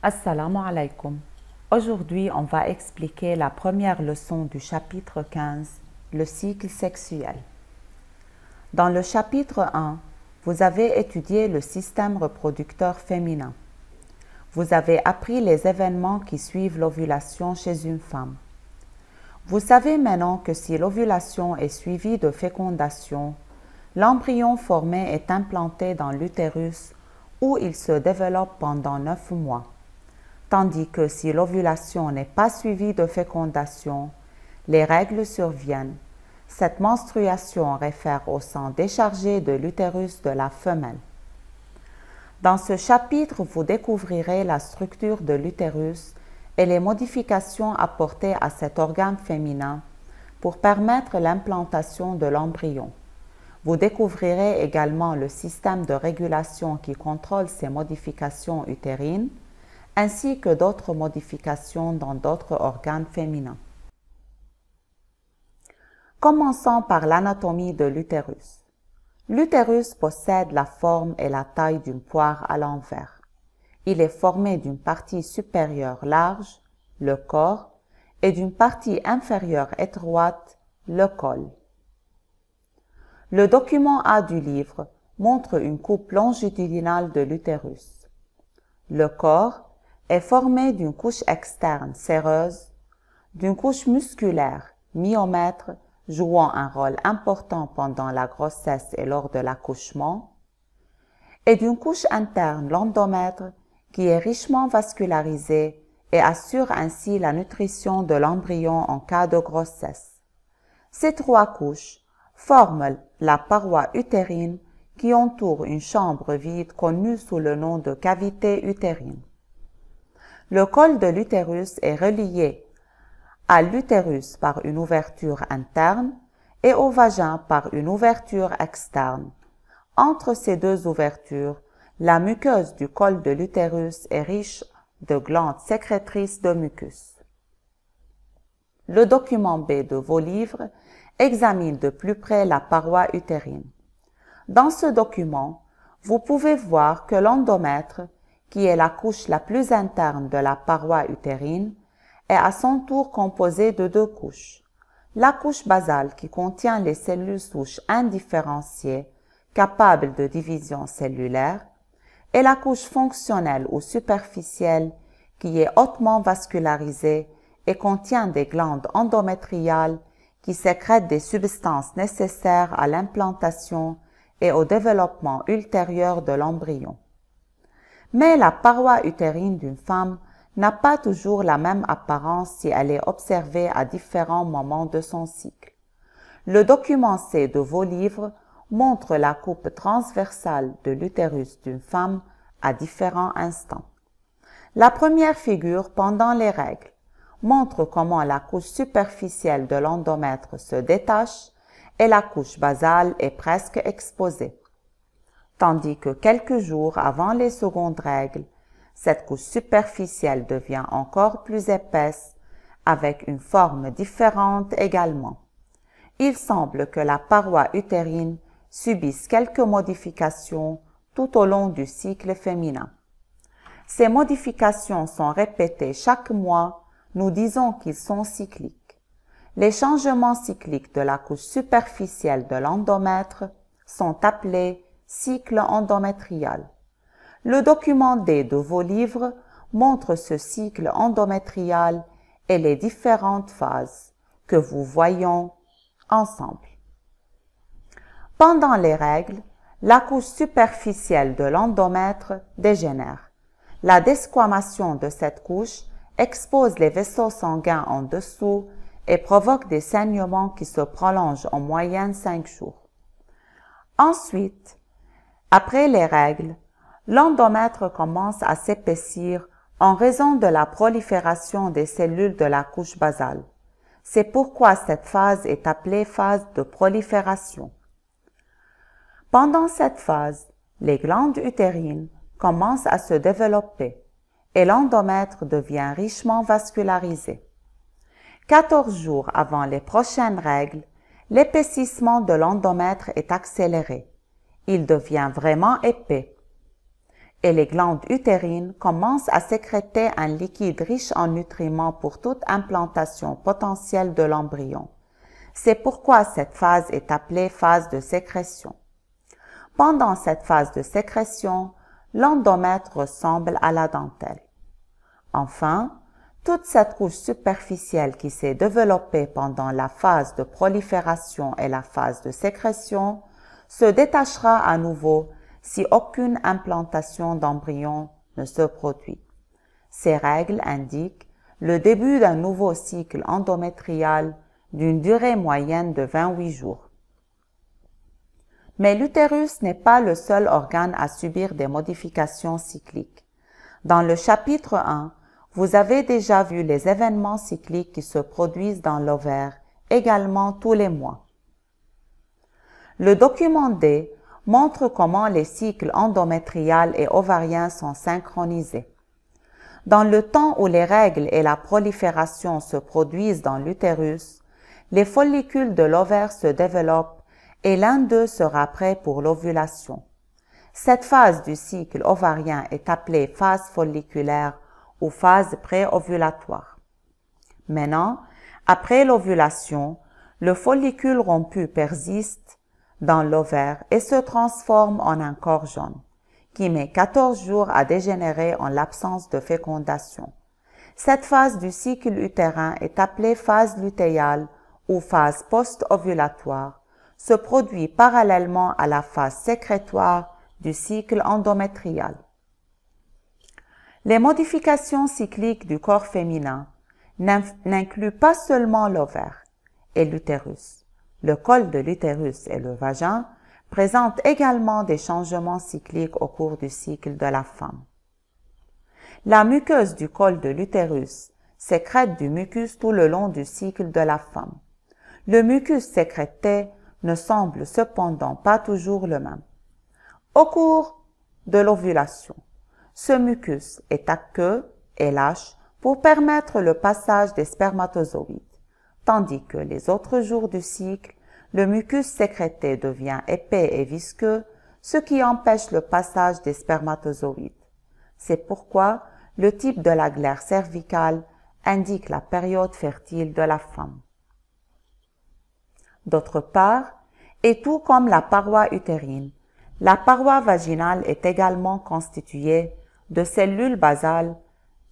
Assalamu alaikum. Aujourd'hui, on va expliquer la première leçon du chapitre 15, le cycle sexuel. Dans le chapitre 1, vous avez étudié le système reproducteur féminin. Vous avez appris les événements qui suivent l'ovulation chez une femme. Vous savez maintenant que si l'ovulation est suivie de fécondation, l'embryon formé est implanté dans l'utérus où il se développe pendant 9 mois tandis que si l'ovulation n'est pas suivie de fécondation, les règles surviennent. Cette menstruation réfère au sang déchargé de l'utérus de la femelle. Dans ce chapitre, vous découvrirez la structure de l'utérus et les modifications apportées à cet organe féminin pour permettre l'implantation de l'embryon. Vous découvrirez également le système de régulation qui contrôle ces modifications utérines, ainsi que d'autres modifications dans d'autres organes féminins. Commençons par l'anatomie de l'utérus. L'utérus possède la forme et la taille d'une poire à l'envers. Il est formé d'une partie supérieure large, le corps, et d'une partie inférieure étroite, le col. Le document A du livre montre une coupe longitudinale de l'utérus. Le corps est formée d'une couche externe séreuse, d'une couche musculaire myomètre jouant un rôle important pendant la grossesse et lors de l'accouchement, et d'une couche interne l'endomètre qui est richement vascularisée et assure ainsi la nutrition de l'embryon en cas de grossesse. Ces trois couches forment la paroi utérine qui entoure une chambre vide connue sous le nom de cavité utérine. Le col de l'utérus est relié à l'utérus par une ouverture interne et au vagin par une ouverture externe. Entre ces deux ouvertures, la muqueuse du col de l'utérus est riche de glandes sécrétrices de mucus. Le document B de vos livres examine de plus près la paroi utérine. Dans ce document, vous pouvez voir que l'endomètre qui est la couche la plus interne de la paroi utérine, est à son tour composée de deux couches. La couche basale qui contient les cellules souches indifférenciées capables de division cellulaire et la couche fonctionnelle ou superficielle qui est hautement vascularisée et contient des glandes endométriales qui sécrètent des substances nécessaires à l'implantation et au développement ultérieur de l'embryon. Mais la paroi utérine d'une femme n'a pas toujours la même apparence si elle est observée à différents moments de son cycle. Le document C de vos livres montre la coupe transversale de l'utérus d'une femme à différents instants. La première figure pendant les règles montre comment la couche superficielle de l'endomètre se détache et la couche basale est presque exposée tandis que quelques jours avant les secondes règles, cette couche superficielle devient encore plus épaisse, avec une forme différente également. Il semble que la paroi utérine subisse quelques modifications tout au long du cycle féminin. Ces modifications sont répétées chaque mois, nous disons qu'ils sont cycliques. Les changements cycliques de la couche superficielle de l'endomètre sont appelés cycle endométrial. Le document D de vos livres montre ce cycle endométrial et les différentes phases que vous voyons ensemble. Pendant les règles, la couche superficielle de l'endomètre dégénère. La desquamation de cette couche expose les vaisseaux sanguins en dessous et provoque des saignements qui se prolongent en moyenne 5 jours. Ensuite, après les règles, l'endomètre commence à s'épaissir en raison de la prolifération des cellules de la couche basale. C'est pourquoi cette phase est appelée phase de prolifération. Pendant cette phase, les glandes utérines commencent à se développer et l'endomètre devient richement vascularisé. 14 jours avant les prochaines règles, l'épaississement de l'endomètre est accéléré il devient vraiment épais. Et les glandes utérines commencent à sécréter un liquide riche en nutriments pour toute implantation potentielle de l'embryon. C'est pourquoi cette phase est appelée phase de sécrétion. Pendant cette phase de sécrétion, l'endomètre ressemble à la dentelle. Enfin, toute cette couche superficielle qui s'est développée pendant la phase de prolifération et la phase de sécrétion se détachera à nouveau si aucune implantation d'embryon ne se produit. Ces règles indiquent le début d'un nouveau cycle endométrial d'une durée moyenne de 28 jours. Mais l'utérus n'est pas le seul organe à subir des modifications cycliques. Dans le chapitre 1, vous avez déjà vu les événements cycliques qui se produisent dans l'ovaire, également tous les mois. Le document D montre comment les cycles endométrial et ovarien sont synchronisés. Dans le temps où les règles et la prolifération se produisent dans l'utérus, les follicules de l'ovaire se développent et l'un d'eux sera prêt pour l'ovulation. Cette phase du cycle ovarien est appelée phase folliculaire ou phase préovulatoire. Maintenant, après l'ovulation, le follicule rompu persiste dans l'ovaire et se transforme en un corps jaune, qui met 14 jours à dégénérer en l'absence de fécondation. Cette phase du cycle utérin est appelée phase lutéale ou phase post-ovulatoire, se produit parallèlement à la phase sécrétoire du cycle endométrial. Les modifications cycliques du corps féminin n'incluent pas seulement l'ovaire et l'utérus, le col de l'utérus et le vagin, présentent également des changements cycliques au cours du cycle de la femme. La muqueuse du col de l'utérus sécrète du mucus tout le long du cycle de la femme. Le mucus sécrété ne semble cependant pas toujours le même. Au cours de l'ovulation, ce mucus est aqueux et lâche pour permettre le passage des spermatozoïdes tandis que les autres jours du cycle, le mucus sécrété devient épais et visqueux, ce qui empêche le passage des spermatozoïdes. C'est pourquoi le type de la glaire cervicale indique la période fertile de la femme. D'autre part, et tout comme la paroi utérine, la paroi vaginale est également constituée de cellules basales,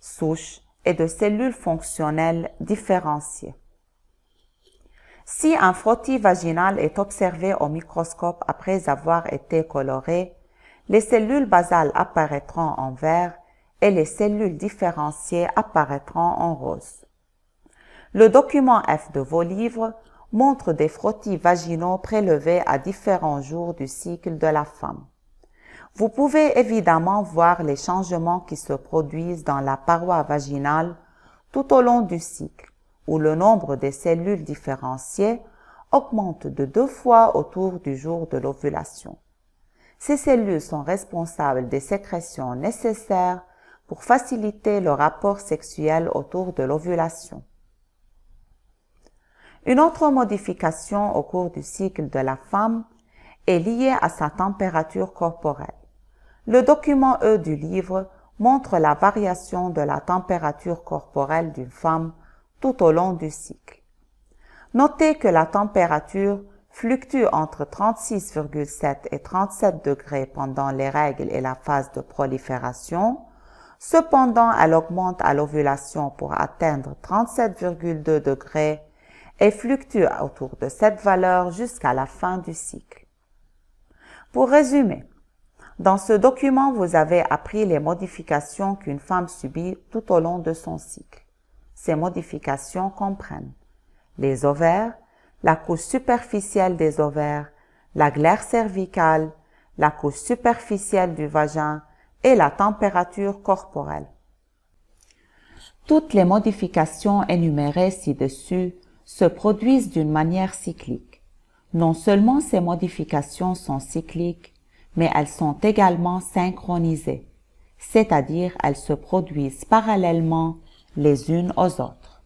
souches et de cellules fonctionnelles différenciées. Si un frottis vaginal est observé au microscope après avoir été coloré, les cellules basales apparaîtront en vert et les cellules différenciées apparaîtront en rose. Le document F de vos livres montre des frottis vaginaux prélevés à différents jours du cycle de la femme. Vous pouvez évidemment voir les changements qui se produisent dans la paroi vaginale tout au long du cycle où le nombre des cellules différenciées augmente de deux fois autour du jour de l'ovulation. Ces cellules sont responsables des sécrétions nécessaires pour faciliter le rapport sexuel autour de l'ovulation. Une autre modification au cours du cycle de la femme est liée à sa température corporelle. Le document E du livre montre la variation de la température corporelle d'une femme tout au long du cycle. Notez que la température fluctue entre 36,7 et 37 degrés pendant les règles et la phase de prolifération. Cependant, elle augmente à l'ovulation pour atteindre 37,2 degrés et fluctue autour de cette valeur jusqu'à la fin du cycle. Pour résumer, dans ce document, vous avez appris les modifications qu'une femme subit tout au long de son cycle. Ces modifications comprennent les ovaires, la couche superficielle des ovaires, la glaire cervicale, la couche superficielle du vagin et la température corporelle. Toutes les modifications énumérées ci-dessus se produisent d'une manière cyclique. Non seulement ces modifications sont cycliques, mais elles sont également synchronisées, c'est-à-dire elles se produisent parallèlement les unes aux autres.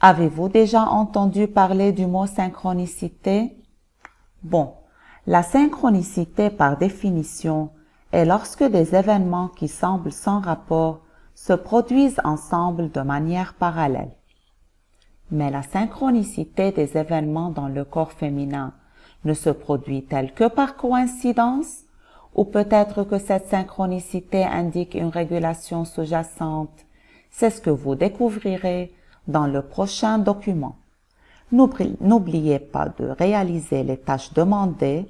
Avez-vous déjà entendu parler du mot synchronicité? Bon, la synchronicité par définition est lorsque des événements qui semblent sans rapport se produisent ensemble de manière parallèle. Mais la synchronicité des événements dans le corps féminin ne se produit-elle que par coïncidence ou peut-être que cette synchronicité indique une régulation sous-jacente c'est ce que vous découvrirez dans le prochain document. N'oubliez pas de réaliser les tâches demandées,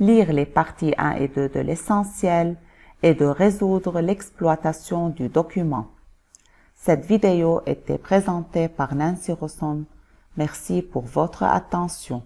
lire les parties 1 et 2 de l'essentiel et de résoudre l'exploitation du document. Cette vidéo était présentée par Nancy Rosson. Merci pour votre attention.